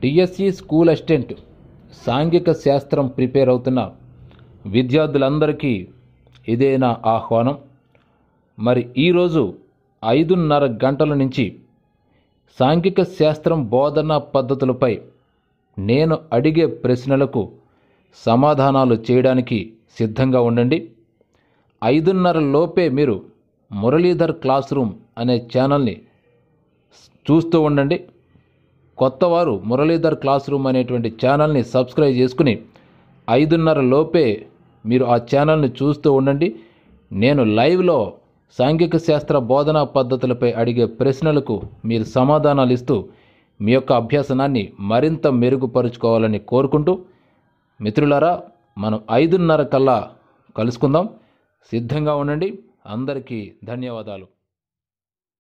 DSC school assistant సాంఘిక శాస్త్రం prepare అవుతున్న విద్యార్థులందరికీ ఇదే నా ఆహ్వానం మరి ఈరోజు ఐదున్నర గంటల నుంచి సాంఘిక శాస్త్రం బోధనా పద్ధతులపై నేను అడిగే ప్రశ్నలకు సమాధానాలు చేయడానికి సిద్ధంగా ఉండండి ఐదున్నర లోపే మీరు మురళీధర్ క్లాస్ రూమ్ అనే ఛానల్ని చూస్తూ ఉండండి కొత్తవారు మురళీధర్ క్లాస్ రూమ్ అనేటువంటి ఛానల్ని సబ్స్క్రైబ్ చేసుకుని ఐదున్నర లోపే మీరు ఆ ఛానల్ని చూస్తూ ఉండండి నేను లైవ్లో సాంఘిక శాస్త్ర బోధనా పద్ధతులపై అడిగే ప్రశ్నలకు మీరు సమాధానాలు ఇస్తూ మీ యొక్క అభ్యాసనాన్ని మరింత మెరుగుపరుచుకోవాలని కోరుకుంటూ మిత్రులారా మనం ఐదున్నర కల్లా కలుసుకుందాం సిద్ధంగా ఉండండి అందరికీ ధన్యవాదాలు